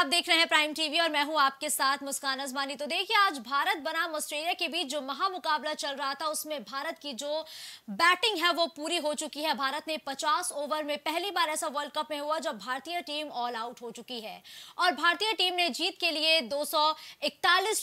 आप देख रहे हैं प्राइम टीवी और मैं हूं आपके साथ मुस्कान अजमानी तो देखिए आज भारत बनाम ऑस्ट्रेलिया के बीच जो महामुकाबला चल रहा था उसमें भारत की जो बैटिंग है वो पूरी हो चुकी है भारत ने 50 ओवर में पहली बार ऐसा वर्ल्ड कप में हुआ जब भारतीय टीम ऑल आउट हो चुकी है और भारतीय टीम ने जीत के लिए दो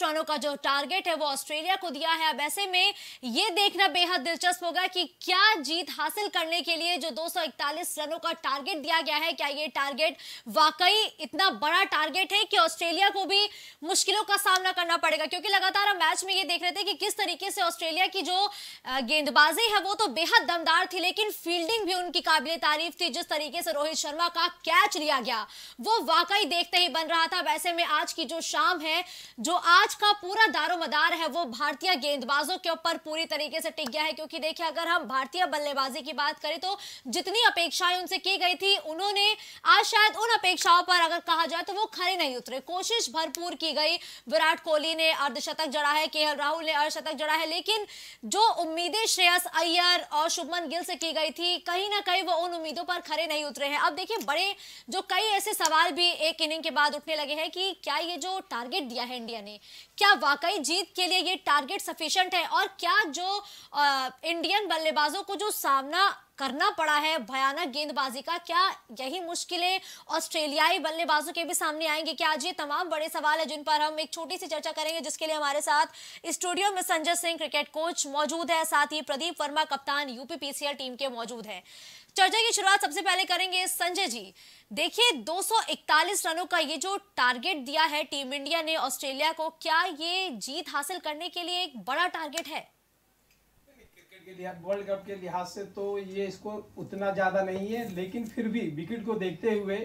रनों का जो टारगेट है वो ऑस्ट्रेलिया को दिया है अब ऐसे में ये देखना बेहद दिलचस्प होगा कि क्या जीत हासिल करने के लिए जो दो रनों का टारगेट दिया गया है क्या ये टारगेट वाकई इतना बड़ा टारगेट है कि ऑस्ट्रेलिया को भी मुश्किलों का सामना करना पड़ेगा क्योंकि लगातार हम मैच में ये देख रहे थे कि किस तरीके से ऑस्ट्रेलिया की जो गेंदबाजी है वो तो बेहद दमदार थी लेकिन फील्डिंग भी उनकी काबिल तारीफ थी जिस तरीके से रोहित शर्मा का कैच लिया गया वो वाकई देखते ही बन रहा था वैसे में आज की जो शाम है जो आज का पूरा दारोमदार है वो भारतीय गेंदबाजों के ऊपर पूरी तरीके से टिक गया है क्योंकि देखिए अगर हम भारतीय बल्लेबाजी की बात करें तो जितनी अपेक्षाएं उनसे की गई थी उन्होंने आज शायद उन अपेक्षाओं पर अगर कहा जाए तो वो खरे नहीं उतरे कोशिश भरपूर की गई विराट कोहली ने अर्धशतक जड़ा है के राहुल ने अर्धशतक जड़ा है लेकिन जो उम्मीदें श्रेयस अय्यर और शुभमन गिल से की गई थी कहीं ना कहीं वो उन उम्मीदों पर खरे नहीं उतरे हैं अब देखिए बड़े जो कई ऐसे सवाल भी एक इनिंग के बाद उठने लगे हैं कि क्या ये जो टारगेट दिया है इंडिया ने क्या वाकई जीत के लिए ये टारगेट सफिशियंट है और क्या जो आ, इंडियन बल्लेबाजों को जो सामना करना पड़ा है भयानक गेंदबाजी का क्या यही मुश्किलें ऑस्ट्रेलियाई बल्लेबाजों के भी सामने आएंगे क्या आज ये तमाम बड़े सवाल है जिन पर हम एक छोटी सी चर्चा करेंगे जिसके लिए हमारे साथ स्टूडियो में संजय सिंह क्रिकेट कोच मौजूद है साथ ही प्रदीप वर्मा कप्तान यूपीपीसीएल टीम के मौजूद है चर्चा की शुरुआत सबसे पहले करेंगे संजय जी देखिए 241 रनों का ये जो टारगेट दिया है टीम इंडिया ने ऑस्ट्रेलिया को क्या ये जीत हासिल करने के लिए एक बड़ा टारगेट है वर्ल्ड कप के लिहाज से तो ये स्कोर उतना ज़्यादा नहीं है लेकिन फिर भी विकेट को देखते हुए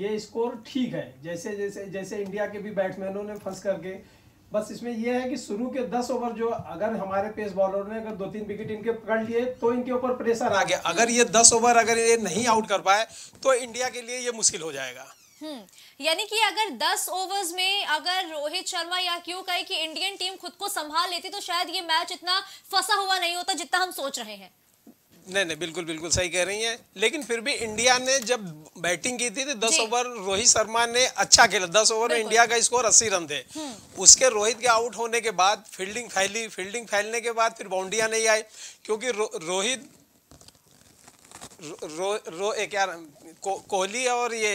ये स्कोर ठीक है जैसे जैसे जैसे इंडिया के भी बैट्समैनों ने फंस करके बस इसमें यह है कि शुरू के दस ओवर जो अगर हमारे पेस बॉलर ने अगर दो तीन विकेट इनके पकड़ लिए तो इनके ऊपर प्रेशर आ गया अगर ये दस ओवर अगर ये नहीं आउट कर पाए तो इंडिया के लिए ये मुश्किल हो जाएगा हम्म, यानी कि अगर 10 ओवर्स में अगर रोहित शर्मा या क्यों कहे कि इंडियन टीम खुद को संभाल लेती तो शायद ये मैच इतना फंसा हुआ नहीं होता जितना हम सोच रहे हैं नहीं नहीं बिल्कुल बिल्कुल सही कह रही हैं लेकिन फिर भी इंडिया ने जब बैटिंग की थी तो दस ओवर रोहित शर्मा ने अच्छा खेला दस ओवर में इंडिया का स्कोर अस्सी रन थे हम्म। उसके रोहित के आउट होने के बाद फील्डिंग फैली फील्डिंग फैलने के बाद फिर बाउंड्रिया नहीं आई क्योंकि रो, रोहित रो, रो, रो क्या कोहली और ये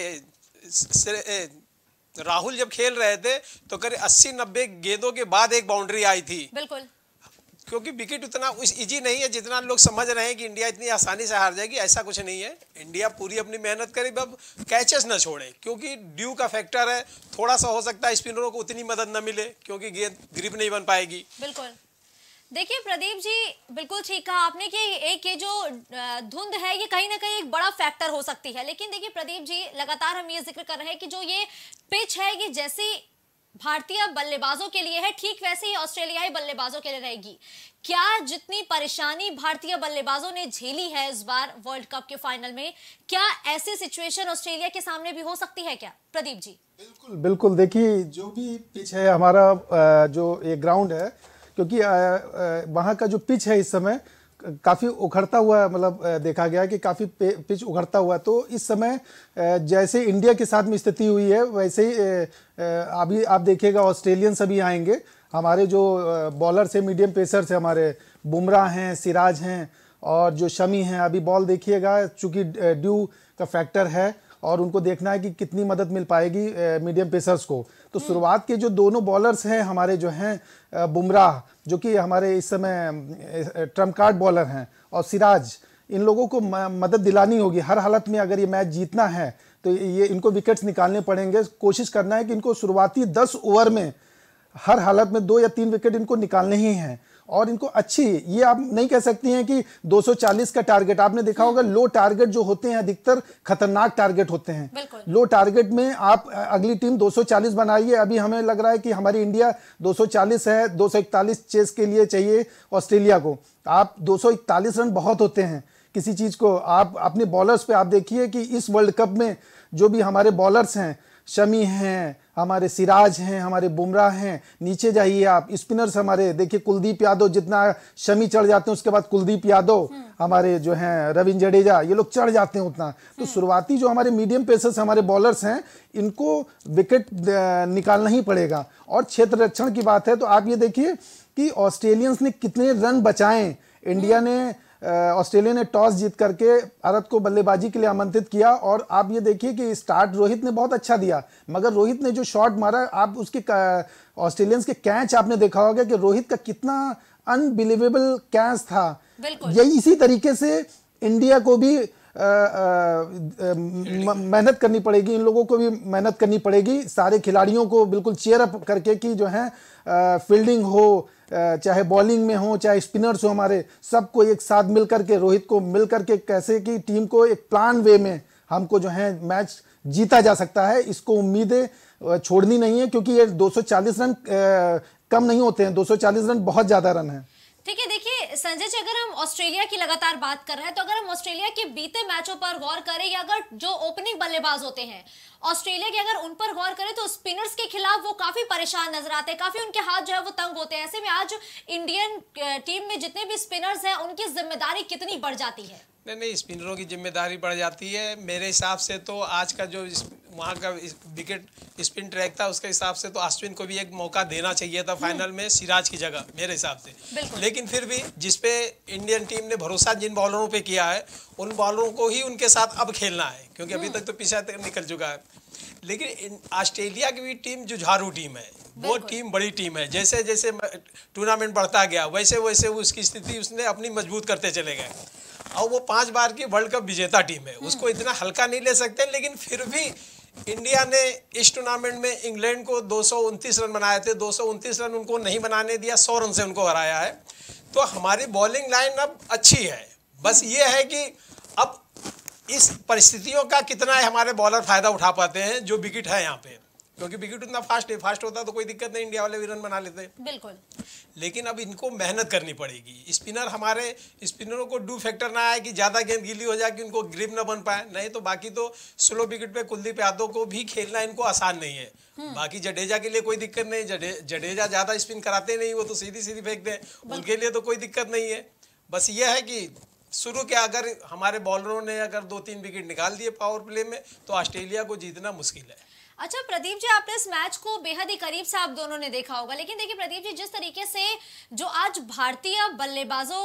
राहुल जब खेल रहे थे तो करीब अस्सी नब्बे गेंदों के बाद एक बाउंड्री आई थी बिल्कुल क्योंकि विकेट उतना इजी नहीं है जितना लोग समझ रहे हैं कि इंडिया इतनी आसानी से हार जाएगी ऐसा कुछ नहीं है इंडिया पूरी अपनी मेहनत करे अब कैचेस ना छोड़े क्योंकि ड्यू का फैक्टर है थोड़ा सा हो सकता है स्पिनरों को उतनी मदद ना मिले क्योंकि गेंद ग्रिप नहीं बन पाएगी बिल्कुल देखिए प्रदीप जी बिल्कुल ठीक कहा आपने कि एक ये जो धुंध है ये कहीं ना कहीं एक बड़ा फैक्टर हो सकती है लेकिन देखिए प्रदीप जी लगातार हम ये जिक्र कर रहे हैं कि जो ये पिच है ये जैसी भारतीय बल्लेबाजों के लिए है ठीक वैसे ही ऑस्ट्रेलियाई बल्लेबाजों के लिए रहेगी क्या जितनी परेशानी भारतीय बल्लेबाजों ने झेली है इस बार वर्ल्ड कप के फाइनल में क्या ऐसी सिचुएशन ऑस्ट्रेलिया के सामने भी हो सकती है क्या प्रदीप जी बिल्कुल बिल्कुल देखिए जो भी पिच है हमारा जो ये ग्राउंड है क्योंकि वहाँ का जो पिच है इस समय काफ़ी उखड़ता हुआ मतलब देखा गया कि काफ़ी पिच उखड़ता हुआ तो इस समय जैसे इंडिया के साथ में स्थिति हुई है वैसे ही अभी आप देखिएगा ऑस्ट्रेलियन सभी आएंगे हमारे जो बॉलर्स हैं मीडियम पेसर्स हैं हमारे बुमराह हैं सिराज हैं और जो शमी हैं अभी बॉल देखिएगा चूँकि ड्यू का फैक्टर है और उनको देखना है कि कितनी मदद मिल पाएगी मीडियम पेसर्स को तो शुरुआत के जो दोनों बॉलर्स हैं हमारे जो हैं बुमराह जो कि हमारे इस समय ट्रम्प कार्ड बॉलर हैं और सिराज इन लोगों को मदद दिलानी होगी हर हालत में अगर ये मैच जीतना है तो ये इनको विकेट्स निकालने पड़ेंगे कोशिश करना है कि इनको शुरुआती दस ओवर में हर हालत में दो या तीन विकेट इनको निकालने ही हैं और इनको अच्छी ये आप नहीं कह सकती हैं कि 240 का टारगेट आपने देखा होगा लो टारगेट जो होते हैं अधिकतर खतरनाक टारगेट होते हैं लो टारगेट में आप अगली टीम 240 बनाइए अभी हमें लग रहा है कि हमारी इंडिया 240 है 241 चेस के लिए चाहिए ऑस्ट्रेलिया को आप 241 रन बहुत होते हैं किसी चीज़ को आप अपने बॉलर्स पे आप देखिए कि इस वर्ल्ड कप में जो भी हमारे बॉलर्स हैं शमी हैं हमारे सिराज हैं हमारे बुमराह हैं नीचे जाइए आप स्पिनर्स हमारे देखिए कुलदीप यादव जितना शमी चढ़ जाते हैं उसके बाद कुलदीप यादव हमारे जो हैं रविंद्र जडेजा ये लोग चढ़ जाते हैं उतना तो शुरुआती जो हमारे मीडियम पेसर्स हमारे बॉलर्स हैं इनको विकेट निकालना ही पड़ेगा और क्षेत्र रक्षण की बात है तो आप ये देखिए कि ऑस्ट्रेलियंस ने कितने रन बचाए इंडिया ने ऑस्ट्रेलिया ने टॉस जीत करके भारत को बल्लेबाजी के लिए आमंत्रित किया और आप ये देखिए कि स्टार्ट रोहित ने बहुत अच्छा दिया मगर रोहित ने जो शॉट मारा आप उसके ऑस्ट्रेलियंस के कैच आपने देखा होगा कि रोहित का कितना अनबिलीवेबल कैच था यही इसी तरीके से इंडिया को भी मेहनत करनी पड़ेगी इन लोगों को भी मेहनत करनी पड़ेगी सारे खिलाड़ियों को बिल्कुल चेयर अप करके कि जो है फील्डिंग हो चाहे बॉलिंग में हो चाहे स्पिनर्स हो हमारे सबको एक साथ मिल करके रोहित को मिल करके कैसे कि टीम को एक प्लान वे में हमको जो है मैच जीता जा सकता है इसको उम्मीदें छोड़नी नहीं है क्योंकि ये 240 रन कम नहीं होते हैं 240 रन बहुत ज़्यादा रन है ठीक है देखिए संजय जी अगर हम ऑस्ट्रेलिया की लगातार बात कर रहे हैं तो अगर हम ऑस्ट्रेलिया के बीते मैचों पर गौर करें या अगर जो ओपनिंग बल्लेबाज होते हैं ऑस्ट्रेलिया के अगर उन पर गौर करें तो स्पिनर्स के खिलाफ वो काफी परेशान नजर आते हैं काफी उनके हाथ जो है वो तंग होते हैं ऐसे में आज इंडियन टीम में जितने भी स्पिनर्स हैं उनकी जिम्मेदारी कितनी बढ़ जाती है नहीं नहीं स्पिनरों की जिम्मेदारी बढ़ जाती है मेरे हिसाब से तो आज का जो वहाँ का विकेट स्पिन ट्रैक था उसके हिसाब से तो अश्विन को भी एक मौका देना चाहिए था हम्म। फाइनल में सिराज की जगह मेरे हिसाब से लेकिन फिर भी जिसपे इंडियन टीम ने भरोसा जिन बॉलरों पे किया है उन बॉलरों को ही उनके साथ अब खेलना है क्योंकि अभी हम्म। तक तो पीछा तक निकल चुका है लेकिन ऑस्ट्रेलिया की भी टीम जुझारू टीम है वो टीम बड़ी टीम है जैसे जैसे टूर्नामेंट बढ़ता गया वैसे वैसे उसकी स्थिति उसने अपनी मजबूत करते चले गए और वो पांच बार की वर्ल्ड कप विजेता टीम है उसको इतना हल्का नहीं ले सकते लेकिन फिर भी इंडिया ने इस टूर्नामेंट में इंग्लैंड को दो रन बनाए थे दो रन उनको नहीं बनाने दिया सौ रन से उनको हराया है तो हमारी बॉलिंग लाइन अब अच्छी है बस ये है कि अब इस परिस्थितियों का कितना है हमारे बॉलर फायदा उठा पाते हैं जो विकेट है यहाँ पे क्योंकि विकेट उतना फास्ट है फास्ट होता तो कोई दिक्कत नहीं इंडिया वाले भी रन बना लेते बिल्कुल लेकिन अब इनको मेहनत करनी पड़ेगी स्पिनर हमारे स्पिनरों को डू फैक्टर ना आए कि ज़्यादा गेंद गीली हो जाए कि उनको ग्रिप ना बन पाए नहीं तो बाकी तो स्लो विकेट पे कुलदीप यादव को भी खेलना इनको आसान नहीं है हम्म। बाकी जडेजा के लिए कोई दिक्कत नहीं जडेजा ज़्यादा स्पिन कराते नहीं वो तो सीधी सीधी फेंक हैं उनके लिए तो कोई दिक्कत नहीं है बस ये है कि शुरू के अगर हमारे बॉलरों ने अगर दो तीन विकेट निकाल दिए पावर प्ले में तो ऑस्ट्रेलिया को जीतना मुश्किल है अच्छा प्रदीप जी आपने इस मैच को बेहद ही करीब से आप दोनों ने देखा होगा लेकिन देखिए प्रदीप जी जिस तरीके से जो आज भारतीय बल्लेबाजों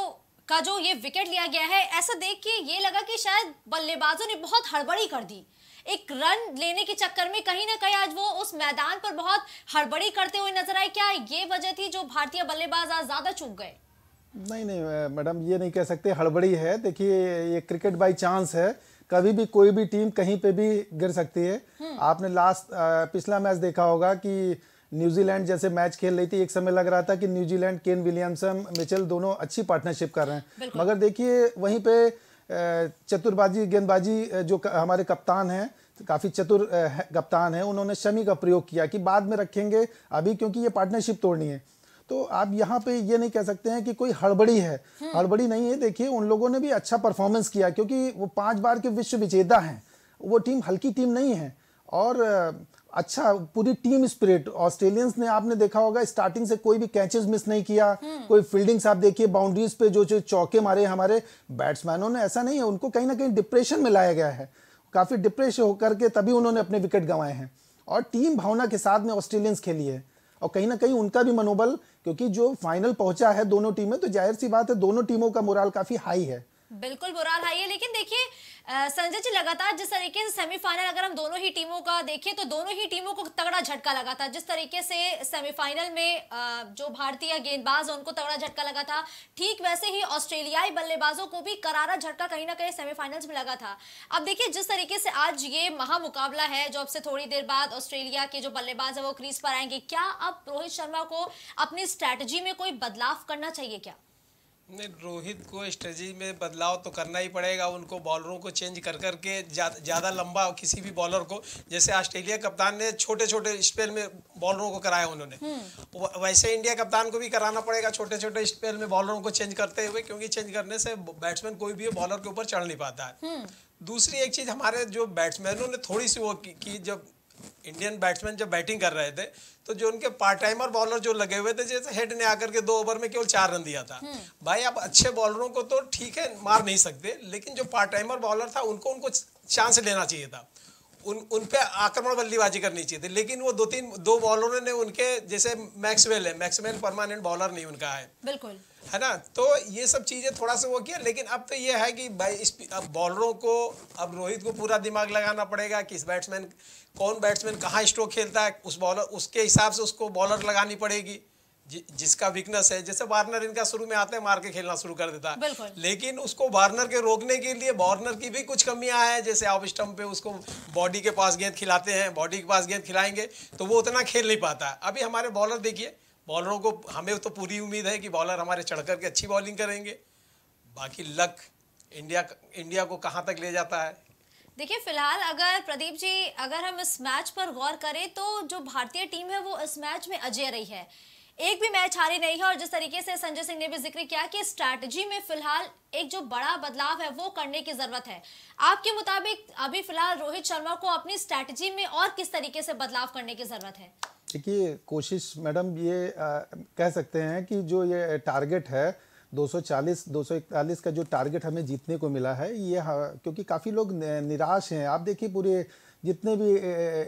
का जो ये विकेट लिया गया है ऐसा देख के ये लगा कि शायद बल्लेबाजों ने बहुत हड़बड़ी कर दी एक रन लेने के चक्कर में कहीं ना कहीं आज वो उस मैदान पर बहुत हड़बड़ी करते हुए नजर आए क्या ये वजह थी जो भारतीय बल्लेबाज आज ज्यादा चूक गए नहीं नहीं मैडम ये नहीं कह सकते हड़बड़ी है देखिए ये क्रिकेट बाई चांस है कभी भी कोई भी टीम कहीं पे भी गिर सकती है हम्म। आपने लास्ट पिछला मैच देखा होगा कि न्यूजीलैंड जैसे मैच खेल रही थी एक समय लग रहा था कि न्यूजीलैंड केन विलियमसन मिचेल दोनों अच्छी पार्टनरशिप कर रहे हैं मगर देखिए वहीं पे चतुरबाजी गेंदबाजी जो हमारे कप्तान हैं काफ़ी चतुर कप्तान हैं उन्होंने शमी का प्रयोग किया कि बाद में रखेंगे अभी क्योंकि ये पार्टनरशिप तोड़नी है तो आप यहाँ पे ये नहीं कह सकते हैं कि कोई हड़बड़ी है हम्म। हड़बड़ी नहीं है देखिए उन लोगों ने भी अच्छा परफॉर्मेंस किया क्योंकि वो पांच बार के विश्व विजेता हैं वो टीम हल्की टीम नहीं है और अच्छा पूरी टीम स्पिरिट ऑस्ट्रेलियंस ने आपने देखा होगा स्टार्टिंग से कोई भी कैचेस मिस नहीं किया हम्म। कोई फील्डिंग्स आप देखिए बाउंड्रीज पे जो जो चौके मारे हमारे बैट्समैनों ने ऐसा नहीं है उनको कहीं ना कहीं डिप्रेशन में लाया गया है काफी डिप्रेशन होकर के तभी उन्होंने अपने विकेट गंवाए हैं और टीम भावना के साथ में ऑस्ट्रेलियंस खेली है और कहीं ना कहीं उनका भी मनोबल क्योंकि जो फाइनल पहुंचा है दोनों टीमें तो जाहिर सी बात है दोनों टीमों का मोराल काफी हाई है बिल्कुल बुरा रहा है लेकिन देखिए संजय जी लगातार जिस तरीके से सेमीफाइनल अगर हम दोनों ही टीमों का देखें तो दोनों ही टीमों को तगड़ा झटका लगा था जिस तरीके से सेमीफाइनल में आ, जो भारतीय गेंदबाज उनको तगड़ा झटका लगा था ठीक वैसे ही ऑस्ट्रेलियाई बल्लेबाजों को भी करारा झटका कहीं ना कहीं सेमीफाइनल्स में लगा था अब देखिए जिस तरीके से आज ये महामुकाबला है जो अब से थोड़ी देर बाद ऑस्ट्रेलिया के जो बल्लेबाज है वो क्रीज पर आएंगे क्या अब रोहित शर्मा को अपनी स्ट्रैटेजी में कोई बदलाव करना चाहिए क्या नहीं रोहित को स्ट्रेटी में बदलाव तो करना ही पड़ेगा उनको बॉलरों को चेंज कर कर के ज़्यादा जा, लंबा किसी भी बॉलर को जैसे ऑस्ट्रेलिया कप्तान ने छोटे छोटे स्पेल में बॉलरों को कराया उन्होंने हम्म। वैसे इंडिया कप्तान को भी कराना पड़ेगा छोटे छोटे स्पेल में बॉलरों को चेंज करते हुए क्योंकि चेंज करने से बैट्समैन कोई भी बॉलर के ऊपर चढ़ नहीं पाता है हम्म। दूसरी एक चीज़ हमारे जो बैट्समैनों ने थोड़ी सी वो की, की जब इंडियन बैट्समैन जब बैटिंग कर रहे थे तो जो उनके पार्ट टाइम और बॉलर जो लगे हुए थे जैसे हेड ने आकर के दो ओवर में केवल चार रन दिया था हम्म। भाई आप अच्छे बॉलरों को तो ठीक है मार नहीं सकते लेकिन जो पार्ट टाइम और बॉलर था उनको उनको चांस लेना चाहिए था उन उन पे आक्रमण बल्लेबाजी करनी चाहिए थी लेकिन वो दो तीन दो बॉलरों ने उनके जैसे मैक्सवेल है मैक्सवेल परमानेंट बॉलर नहीं उनका है बिल्कुल है ना तो ये सब चीज़ें थोड़ा सा वो किया लेकिन अब तो ये है कि भाई इस अब बॉलरों को अब रोहित को पूरा दिमाग लगाना पड़ेगा कि इस बैट्समैन कौन बैट्समैन कहाँ स्ट्रोक खेलता है उस बॉलर उसके हिसाब से उसको बॉलर लगानी पड़ेगी जि, जिसका वीकनेस है जैसे वार्नर इनका शुरू में आते हैं मार के खेलना शुरू कर देता है लेकिन उसको वार्नर के रोकने के लिए वार्नर की भी कुछ कमियां हैं जैसे आप स्टम्प पे उसको बॉडी के पास गेंद खिलाते हैं बॉडी के पास गेंद खिलाएंगे तो वो उतना खेल नहीं पाता है अभी हमारे बॉलर देखिए बॉलरों को हमें तो पूरी उम्मीद है कि बॉलर हमारे चढ़ करके अच्छी बॉलिंग करेंगे बाकी लक इंडिया इंडिया को कहाँ तक ले जाता है देखिए फिलहाल अगर प्रदीप जी अगर हम इस मैच पर गौर करें तो जो भारतीय टीम है वो इस मैच में अजय रही है एक भी मैच हारी नहीं है और जिस तरीके से संजय सिंह ने भी जिक्र किया कि स्ट्रैटेजी में फिलहाल एक जो बड़ा बदलाव है वो करने की जरूरत है आपके मुताबिक अभी फिलहाल रोहित शर्मा को अपनी स्ट्रैटेजी में और किस तरीके से बदलाव करने की जरूरत है देखिए कोशिश मैडम ये आ, कह सकते हैं कि जो ये टारगेट है 240 241 का जो टारगेट हमें जीतने को मिला है ये हाँ, क्योंकि काफ़ी लोग निराश हैं आप देखिए पूरे जितने भी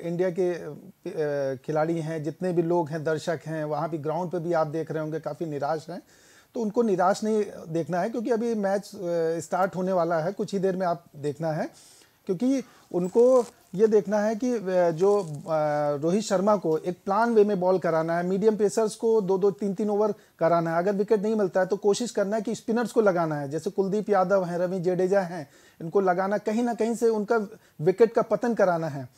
इंडिया के खिलाड़ी हैं जितने भी लोग हैं दर्शक हैं वहाँ भी ग्राउंड पे भी आप देख रहे होंगे काफ़ी निराश हैं तो उनको निराश नहीं देखना है क्योंकि अभी मैच स्टार्ट होने वाला है कुछ ही देर में आप देखना है क्योंकि उनको ये देखना है कि जो रोहित शर्मा को एक प्लान वे में बॉल कराना है मीडियम पेसर्स को दो दो तीन तीन ओवर कराना है अगर विकेट नहीं मिलता है तो कोशिश करना है कि स्पिनर्स को लगाना है जैसे कुलदीप यादव हैं रवि जडेजा हैं इनको लगाना कहीं ना कहीं से उनका विकेट का पतन कराना है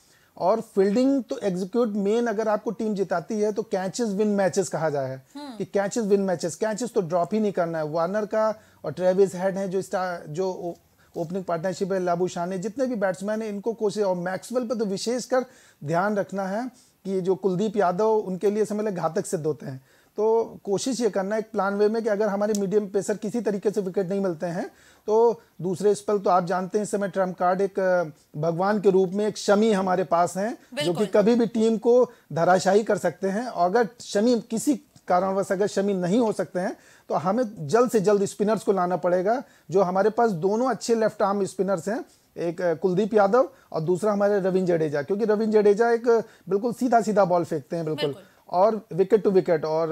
और फील्डिंग तो एग्जीक्यूट मेन अगर आपको टीम जिताती है तो कैचेस विन मैचेस कहा जाए हम्म। कि कैचेस विन मैचेस कैचेस तो ड्रॉप ही नहीं करना है वार्नर का और ट्रेविस हेड है जो स्टार जो ओपनिंग पार्टनरशिप है लाबू शाह जितने भी बैट्समैन हैं इनको कोशिश और मैक्सवेल पर तो विशेषकर ध्यान रखना है कि जो कुलदीप यादव उनके लिए समझ लें घातक सिद्ध होते हैं तो कोशिश ये करना एक प्लान वे में कि अगर हमारे मीडियम पेसर किसी तरीके से विकेट नहीं मिलते हैं तो दूसरे स्पेल तो आप जानते हैं इस समय ट्रम्प कार्ड एक भगवान के रूप में एक शमी हमारे पास हैं जो कि कभी भी टीम को धराशाही कर सकते हैं और अगर शमी किसी कारणवश अगर शमी नहीं हो सकते हैं तो हमें जल्द से जल्द स्पिनर्स को लाना पड़ेगा जो हमारे पास दोनों अच्छे लेफ्ट आर्म स्पिनर्स हैं एक कुलदीप यादव और दूसरा हमारे रविंद्र जडेजा क्योंकि रविंद्र जडेजा एक बिल्कुल सीधा सीधा बॉल फेंकते हैं बिल्कुल, और विकेट टू विकेट और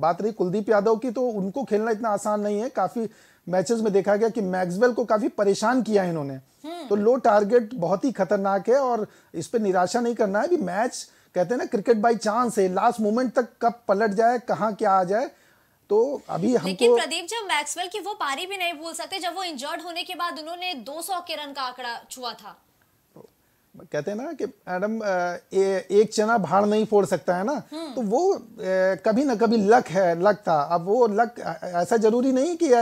बात रही कुलदीप यादव की तो उनको खेलना इतना आसान नहीं है काफी मैचेस में देखा गया कि मैक्सवेल को काफी परेशान किया इन्होंने हम्म। तो लो टारगेट बहुत ही खतरनाक है और इस पर निराशा नहीं करना है कि मैच कहते हैं ना क्रिकेट बाई चांस है लास्ट मोमेंट तक कब पलट जाए कहाँ क्या आ जाए तो अभी हम लेकिन प्रदीप जब मैक्सवेल की वो पारी भी नहीं भूल सकते जब वो इंजर्ड होने के बाद उन्होंने 200 के रन का आंकड़ा छुआ था कहते हैं ना कि मैडम एक चना भाड़ नहीं फोड़ सकता है ना हम्म। तो वो ए, कभी ना कभी लक है लक था अब वो लक ऐसा जरूरी नहीं कि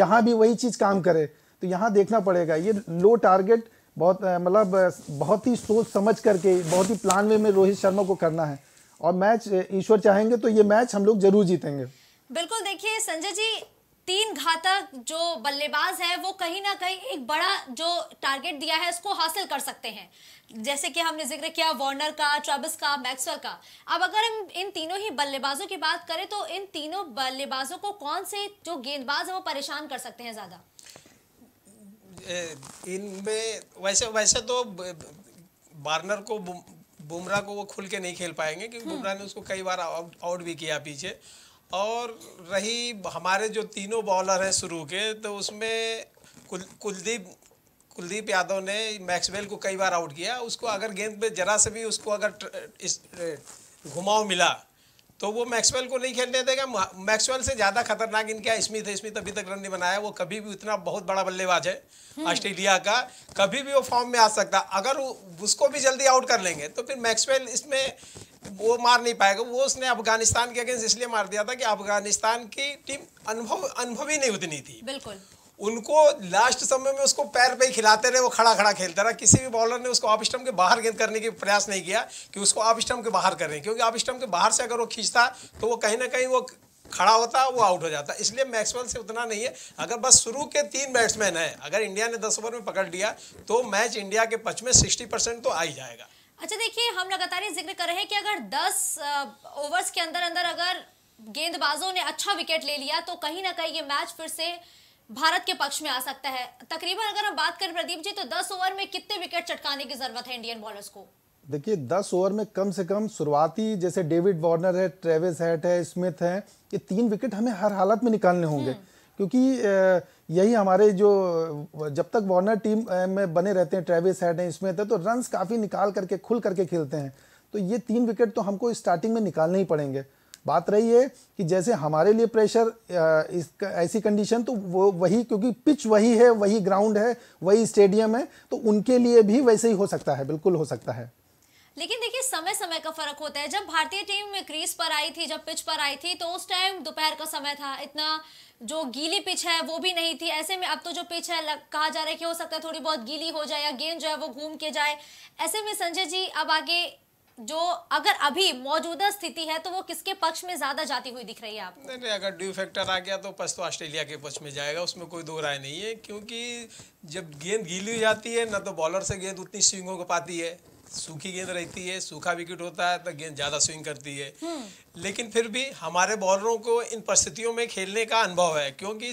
यहाँ भी वही चीज काम करे तो यहाँ देखना पड़ेगा ये लो टारगेट बहुत मतलब बहुत ही सोच समझ करके बहुत ही प्लान वे में रोहित शर्मा को करना है और मैच ईश्वर चाहेंगे तो ये मैच हम लोग जरूर जीतेंगे बिल्कुल देखिए संजय जी तीन घातक जो बल्लेबाज है वो कहीं ना कहीं एक बड़ा जो टारगेट दिया है उसको हासिल कर सकते हैं जैसे कि हमने जिक्र किया वार्नर का ट्रेविस का मैक्सवेल का अब अगर हम इन तीनों ही बल्लेबाजों की बात करें तो इन तीनों बल्लेबाजों को कौन से जो गेंदबाज है वो परेशान कर सकते हैं ज्यादा इनमें वैसे वैसे तो बार्नर को बुमराह को वो खुल के नहीं खेल पाएंगे क्योंकि हम्म। बुमराह ने उसको कई बार आउट आउट भी किया पीछे और रही हमारे जो तीनों बॉलर हैं शुरू के तो उसमें कुल कुलदीप कुलदीप यादव ने मैक्सवेल को कई बार आउट किया उसको अगर गेंद पे जरा से भी उसको अगर इस घुमाव मिला तो वो मैक्सवेल को नहीं खेलने देगा मैक्सवेल से ज़्यादा खतरनाक इनका स्मिथ है स्मिथ अभी तक रन नहीं बनाया वो कभी भी उतना बहुत बड़ा बल्लेबाज है हम्म। ऑस्ट्रेलिया का कभी भी वो फॉर्म में आ सकता अगर उसको भी जल्दी आउट कर लेंगे तो फिर मैक्सवेल इसमें वो मार नहीं पाएगा वो उसने अफगानिस्तान के अगेंस्ट इसलिए मार दिया था कि अफगानिस्तान की टीम अनुभव अनुभवी नहीं उतनी थी बिल्कुल उनको लास्ट समय में उसको पैर पे ही खिलाते रहे वो खड़ा खड़ा खेलता रहा किसी भी बॉलर ने उसको ऑफ स्टम्प के बाहर गेंद करने की प्रयास नहीं किया कि उसको ऑफ स्टम्प के बाहर करें क्योंकि ऑफ स्टम्प के बाहर से अगर वो खींचता तो वो कहीं ना कहीं वो खड़ा होता वो आउट हो जाता इसलिए मैक्सवेल से उतना नहीं है अगर बस शुरू के तीन बैट्समैन हैं अगर इंडिया ने दस ओवर में पकड़ लिया तो मैच इंडिया के पक्ष में सिक्सटी परसेंट तो आ ही जाएगा अच्छा देखिए हम लगातार ये जिक्र कर रहे हैं कि अगर दस ओवर्स के अंदर अंदर अगर गेंदबाजों ने अच्छा विकेट ले लिया तो कहीं ना कहीं ये मैच फिर से भारत के पक्ष में आ सकता है तकरीबन अगर हम बात करें प्रदीप जी तो 10 ओवर में कितने विकेट चटकाने की जरूरत है इंडियन बॉलर्स को देखिए 10 ओवर में कम से कम शुरुआती जैसे डेविड वार्नर है ट्रेविस हैट है स्मिथ है ये तीन विकेट हमें हर हालत में निकालने होंगे हम्म। क्योंकि यही हमारे जो जब तक वार्नर टीम में बने रहते हैं ट्रेविस हैट है स्मिथ है तो रन काफ़ी निकाल करके खुल करके खेलते हैं तो ये तीन विकेट तो हमको स्टार्टिंग में निकालने ही पड़ेंगे बात रही है कि जैसे हमारे लिए प्रेशर इस ऐसी कंडीशन तो वो वही क्योंकि पिच वही है वही ग्राउंड है वही स्टेडियम है तो उनके लिए भी वैसे ही हो सकता है बिल्कुल हो सकता है लेकिन देखिए समय समय का फर्क होता है जब भारतीय टीम में क्रीज पर आई थी जब पिच पर आई थी तो उस टाइम दोपहर का समय था इतना जो गीली पिच है वो भी नहीं थी ऐसे में अब तो जो पिच है लग, कहा जा रहा है कि हो सकता है थोड़ी बहुत गीली हो जाए या गेंद जो है वो घूम के जाए ऐसे में संजय जी अब आगे जो अगर अभी मौजूदा स्थिति है तो वो किसके पक्ष में ज्यादा जाती हुई दिख रही है आपको नहीं नहीं अगर ड्यू फैक्टर आ गया तो पस तो ऑस्ट्रेलिया के पक्ष में जाएगा उसमें कोई दो राय नहीं है क्योंकि जब गेंद गीली जाती है ना तो बॉलर से गेंद उतनी स्विंगों को पाती है सूखी गेंद रहती है सूखा विकेट होता है तो गेंद ज़्यादा स्विंग करती है हम्म। लेकिन फिर भी हमारे बॉलरों को इन परिस्थितियों में खेलने का अनुभव है क्योंकि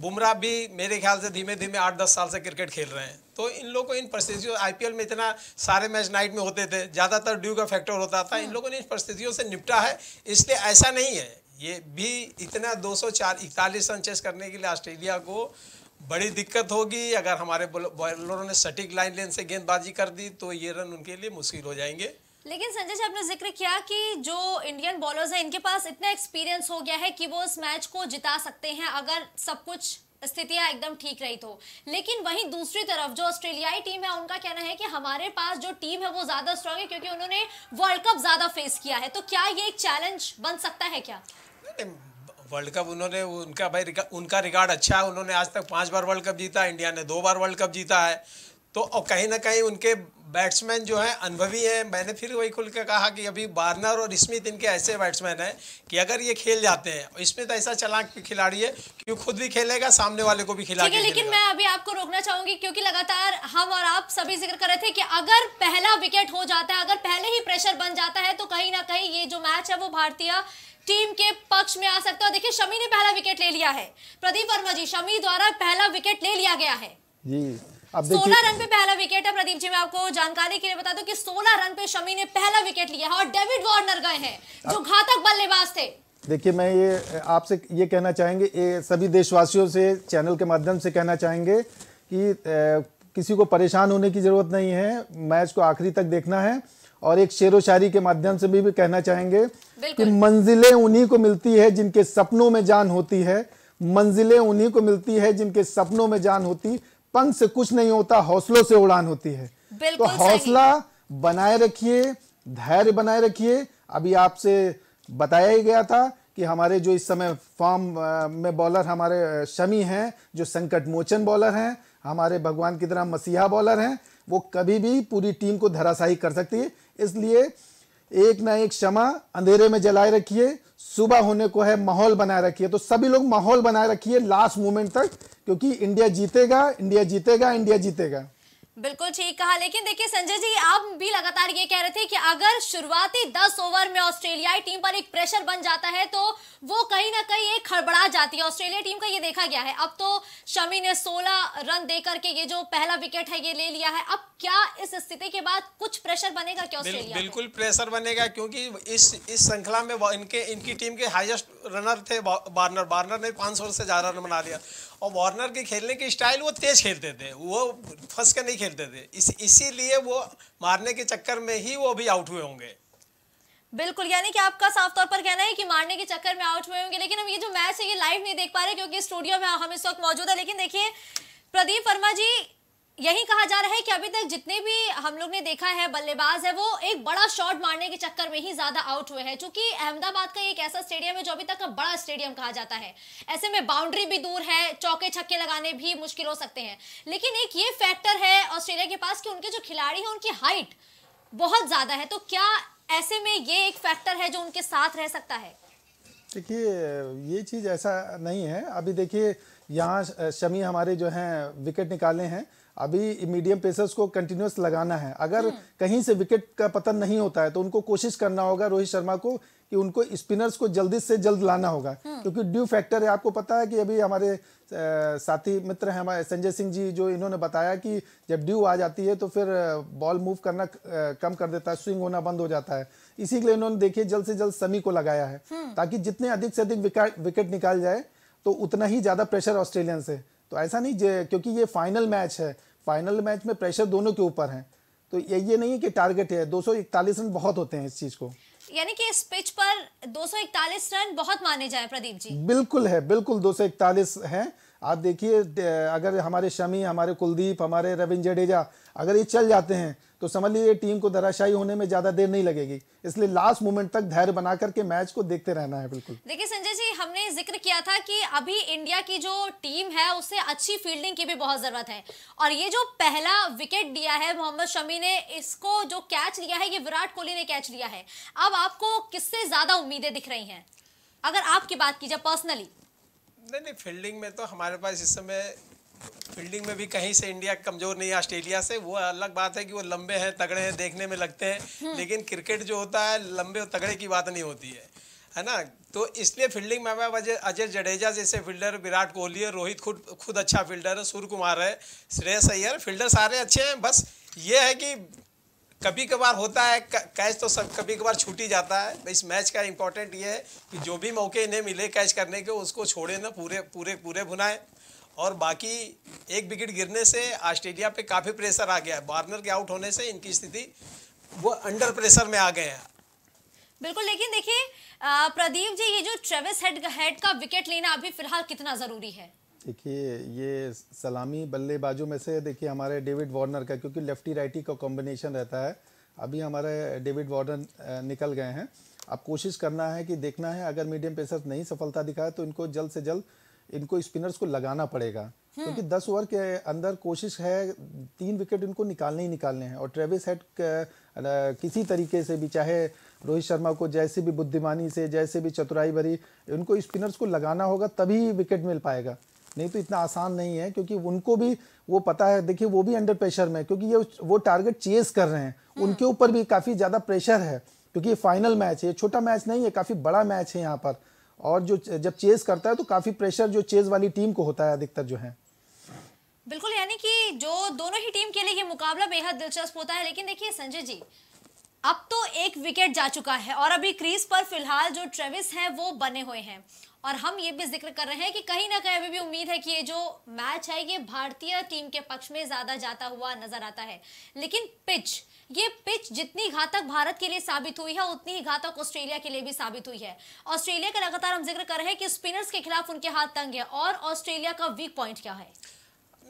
बुमराह भी मेरे ख्याल से धीमे धीमे आठ दस साल से क्रिकेट खेल रहे हैं तो इन लोगों को इन परिस्थितियों आईपीएल में इतना सारे मैच नाइट में होते थे ज़्यादातर ड्यू का फैक्टर होता था इन हाँ। लोगों ने इन परिस्थितियों से निपटा है इसलिए ऐसा नहीं है ये भी इतना दो सौ रन चेस करने के लिए ऑस्ट्रेलिया को बड़ी दिक्कत होगी अगर हमारे बॉलरों ने सटीक लाइन लेन से गेंदबाजी कर दी तो ये रन उनके लिए मुश्किल हो जाएंगे लेकिन संजय जी आपने जिक्र किया कि जो इंडियन बॉलर्स हैं इनके पास इतना एक्सपीरियंस हो गया है कि वो इस मैच को जिता सकते हैं अगर सब कुछ स्थितियां एकदम ठीक रही तो लेकिन वहीं दूसरी तरफ जो ऑस्ट्रेलियाई टीम है उनका कहना है कि हमारे पास जो टीम है वो ज्यादा स्ट्रांग है क्योंकि उन्होंने वर्ल्ड कप ज्यादा फेस किया है तो क्या ये एक चैलेंज बन सकता है क्या वर्ल्ड कप उन्होंने उनका भाई उनका रिकॉर्ड अच्छा है उन्होंने आज तक पांच बार वर्ल्ड कप जीता इंडिया ने दो बार वर्ल्ड कप जीता है तो और कहीं ना कहीं उनके बैट्समैन जो हैं अनुभवी हैं मैंने फिर वही खुल के कहा कि अभी बार्नर और स्मिथ इनके ऐसे बैट्समैन हैं कि अगर ये खेल जाते हैं स्मिथ ऐसा चला खिलाड़ी है कि खुद भी खेलेगा सामने वाले को भी खिलाड़ी लेकिन मैं अभी आपको रोकना चाहूंगी क्योंकि लगातार हम और आप सभी जिक्र कर रहे थे कि अगर पहला विकेट हो जाता है अगर पहले ही प्रेशर बन जाता है तो कहीं ना कहीं ये जो मैच है वो भारतीय टीम के पक्ष में आ सकता है देखिये शमी ने पहला विकेट ले लिया है प्रदीप वर्मा जी शमी द्वारा पहला विकेट ले लिया गया है जी सोलह रन पे पहला विकेट है प्रदीप जी मैं आपको जानकारी के लिए बता दूं कि सोलह रन पे शमी ने पहला विकेट लिया है और डेविड वार्नर गए हैं जो घातक बल्लेबाज थे देखिए मैं ये आपसे ये कहना चाहेंगे ये सभी देशवासियों से चैनल के माध्यम से कहना चाहेंगे कि ए, किसी को परेशान होने की ज़रूरत नहीं है मैच को आखिरी तक देखना है और एक शेर शायरी के माध्यम से भी, भी कहना चाहेंगे कि मंजिलें उन्हीं को मिलती है जिनके सपनों में जान होती है मंजिलें उन्हीं को मिलती है जिनके सपनों में जान होती पंख से कुछ नहीं होता हौसलों से उड़ान होती है तो हौसला बनाए रखिए धैर्य बनाए रखिए अभी आपसे बताया ही गया था कि हमारे जो इस समय फॉर्म में बॉलर हमारे शमी हैं जो संकट मोचन बॉलर हैं हमारे भगवान की तरह मसीहा बॉलर हैं वो कभी भी पूरी टीम को धराशाही कर सकती है इसलिए एक ना एक क्षमा अंधेरे में जलाए रखिए सुबह होने को है माहौल बनाए रखिए तो सभी लोग माहौल बनाए रखिए लास्ट मोमेंट तक क्योंकि इंडिया जीतेगा इंडिया जीतेगा इंडिया जीतेगा बिल्कुल ठीक कहा लेकिन देखिए संजय जी आप भी लगातार ये कह रहे थे कि अगर शुरुआती दस ओवर में ऑस्ट्रेलियाई टीम पर एक प्रेशर बन जाता है तो वो कहीं ना कहीं एक खड़बड़ा जाती है ऑस्ट्रेलिया टीम का ये देखा गया है अब तो शमी ने 16 रन दे करके ये जो पहला विकेट है ये ले लिया है अब क्या इस स्थिति के बाद कुछ प्रेशर बनेगा क्या ऑस्ट्रेलिया बिल, बिल्कुल प्रेशर बनेगा क्योंकि इस इस श्रृंखला में इनके इनकी टीम के हाइएस्ट रनर थे बार्नर बार्नर ने पांच से ज्यादा रन बना लिया और वार्नर के खेलने की स्टाइल वो तेज़ खेलते थे वो फंस के नहीं खेलते थे इस इसीलिए वो मारने के चक्कर में ही वो भी आउट हुए होंगे बिल्कुल यानी कि आपका साफ तौर पर कहना है कि मारने के चक्कर में आउट हुए होंगे लेकिन हम ये जो मैच है ये लाइव नहीं देख पा रहे क्योंकि स्टूडियो में हम इस वक्त मौजूद है लेकिन देखिए प्रदीप वर्मा जी यही कहा जा रहा है कि अभी तक जितने भी हम लोग ने देखा है बल्लेबाज है वो एक बड़ा शॉट मारने के चक्कर में ही ज्यादा आउट हुए हैं क्योंकि अहमदाबाद का एक ऐसा स्टेडियम है जो अभी तक का बड़ा स्टेडियम कहा जाता है ऐसे में बाउंड्री भी दूर है चौके छक्के लगाने भी मुश्किल हो सकते हैं लेकिन एक ये फैक्टर है ऑस्ट्रेलिया के पास कि उनके जो खिलाड़ी हैं उनकी हाइट बहुत ज्यादा है तो क्या ऐसे में ये एक फैक्टर है जो उनके साथ रह सकता है देखिए ये चीज़ ऐसा नहीं है अभी देखिए यहाँ शमी हमारे जो हैं विकेट निकाले हैं अभी मीडियम पेसर्स को कंटिन्यूस लगाना है अगर हम्म। कहीं से विकेट का पतन नहीं होता है तो उनको कोशिश करना होगा रोहित शर्मा को कि उनको स्पिनर्स को जल्दी से जल्द लाना होगा हम्म। क्योंकि ड्यू फैक्टर है आपको पता है कि अभी हमारे साथी मित्र हैं हमारे संजय सिंह जी जो इन्होंने बताया कि जब ड्यू आ जाती है तो फिर बॉल मूव करना कम कर देता है स्विंग होना बंद हो जाता है इसी के लिए इन्होंने देखिए जल्द से जल्द समी को लगाया है हम्म। ताकि जितने अधिक से अधिक विकेट निकाल जाए तो उतना ही ज़्यादा प्रेशर ऑस्ट्रेलियन से तो ऐसा नहीं क्योंकि ये फाइनल मैच है फाइनल मैच में प्रेशर दोनों के ऊपर है तो ये ये नहीं कि टारगेट है दो रन बहुत होते हैं इस चीज को यानी कि इस पिच पर 241 रन बहुत माने जाए प्रदीप जी बिल्कुल है बिल्कुल 241 हैं आप देखिए अगर हमारे शमी हमारे कुलदीप हमारे रविंद्र जडेजा अगर ये चल जाते हैं तो समझ लीजिए टीम को धराशायी होने में ज्यादा देर नहीं लगेगी इसलिए लास्ट मोमेंट तक धैर्य बना करके मैच को देखते रहना है बिल्कुल देखिए संजय जी हमने जिक्र किया था कि अभी इंडिया की जो टीम है उससे अच्छी फील्डिंग की भी बहुत जरूरत है और ये जो पहला विकेट दिया है मोहम्मद शमी ने इसको जो कैच लिया है ये विराट कोहली ने कैच लिया है अब आपको किससे ज्यादा उम्मीदें दिख रही है अगर आपकी बात की जाए पर्सनली नहीं नहीं फील्डिंग में तो हमारे पास इस समय फील्डिंग में भी कहीं से इंडिया कमजोर नहीं है ऑस्ट्रेलिया से वो अलग बात है कि वो लंबे हैं तगड़े हैं देखने में लगते हैं हम्म। लेकिन क्रिकेट जो होता है लंबे और तगड़े की बात नहीं होती है है ना तो इसलिए फील्डिंग में हमारे अजय जडेजा जैसे फील्डर विराट कोहली है रोहित खुद खुद अच्छा फील्डर है सूर्य कुमार है श्रेयस अय्यर फील्डर सारे अच्छे हैं बस ये है कि कभी कभार होता है कैच तो सब कभी कभार छूट ही जाता है इस मैच का इम्पोर्टेंट ये है कि जो भी मौके इन्हें मिले कैच करने के उसको छोड़े ना पूरे पूरे पूरे भुनाए और बाकी एक विकेट गिरने से ऑस्ट्रेलिया पे काफ़ी प्रेशर आ गया है बार्नर के आउट होने से इनकी स्थिति वो अंडर प्रेशर में आ गए हैं बिल्कुल लेकिन देखिए प्रदीप जी ये जो ट्रेविस हेड हेड का विकेट लेना अभी फिलहाल कितना ज़रूरी है देखिए ये सलामी बल्लेबाजों में से देखिए हमारे डेविड वार्नर का क्योंकि लेफ्टी राइटी का कॉम्बिनेशन रहता है अभी हमारे डेविड वार्नर निकल गए हैं अब कोशिश करना है कि देखना है अगर मीडियम पेसर्स नहीं सफलता दिखाए तो इनको जल्द से जल्द इनको स्पिनर्स को लगाना पड़ेगा हम्म। क्योंकि दस ओवर के अंदर कोशिश है तीन विकेट इनको निकालने ही निकालने हैं और ट्रेविस हेड किसी तरीके से भी चाहे रोहित शर्मा को जैसे भी बुद्धिमानी से जैसे भी चतुराई भरी इनको स्पिनर्स को लगाना होगा तभी विकेट मिल पाएगा नहीं तो इतना आसान नहीं है क्योंकि उनको भी वो पता है देखिए वो भी अंडर प्रेशर में क्योंकि ये वो टारगेट चेज कर रहे हैं हम्म। उनके ऊपर भी काफ़ी ज़्यादा प्रेशर है क्योंकि ये फाइनल मैच है छोटा मैच नहीं है काफ़ी बड़ा मैच है यहाँ पर और जो जब चेज करता है तो काफ़ी प्रेशर जो चेज वाली टीम को होता है अधिकतर जो है बिल्कुल यानी कि जो दोनों ही टीम के लिए ये मुकाबला बेहद दिलचस्प होता है लेकिन देखिए संजय जी अब तो एक विकेट जा चुका है और अभी क्रीज पर फिलहाल जो ट्रेविस हैं वो बने हुए हैं और हम ये भी जिक्र कर रहे हैं कि कहीं ना कहीं अभी भी उम्मीद है कि ये जो मैच है ये भारतीय टीम के पक्ष में ज्यादा जाता हुआ नजर आता है लेकिन पिच ये पिच जितनी घातक भारत के लिए साबित हुई है उतनी ही घातक ऑस्ट्रेलिया के लिए भी साबित हुई है ऑस्ट्रेलिया का लगातार हम जिक्र कर रहे हैं कि स्पिनर्स के खिलाफ उनके हाथ तंग है और ऑस्ट्रेलिया का वीक पॉइंट क्या है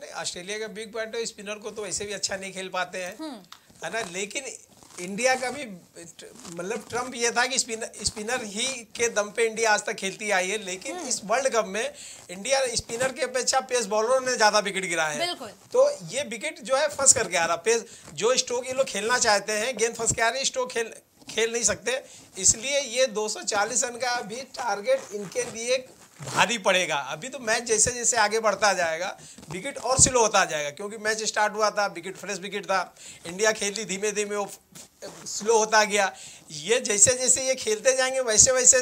नहीं ऑस्ट्रेलिया का वीक पॉइंट तो स्पिनर को तो वैसे भी अच्छा नहीं खेल पाते हैं हम्म। है ना लेकिन इंडिया का भी मतलब ट्रम्प ये था कि स्पिनर स्पिनर ही के दम पे इंडिया आज तक खेलती आई है लेकिन हम्म। इस वर्ल्ड कप में इंडिया स्पिनर के अपेक्षा पेस बॉलरों ने ज्यादा विकेट गिराए हैं तो ये विकेट जो है फंस करके आ रहा पेस जो स्ट्रोक ये लोग खेलना चाहते हैं गेंद फंस के आ रही स्ट्रोक खेल खेल नहीं सकते इसलिए ये 240 रन का भी टारगेट इनके लिए भारी पड़ेगा अभी तो मैच जैसे जैसे आगे बढ़ता जाएगा विकेट और स्लो होता जाएगा क्योंकि मैच स्टार्ट हुआ था विकेट फ्रेश विकेट था इंडिया खेली धीमे धीमे वो स्लो होता गया ये जैसे जैसे ये खेलते जाएंगे वैसे वैसे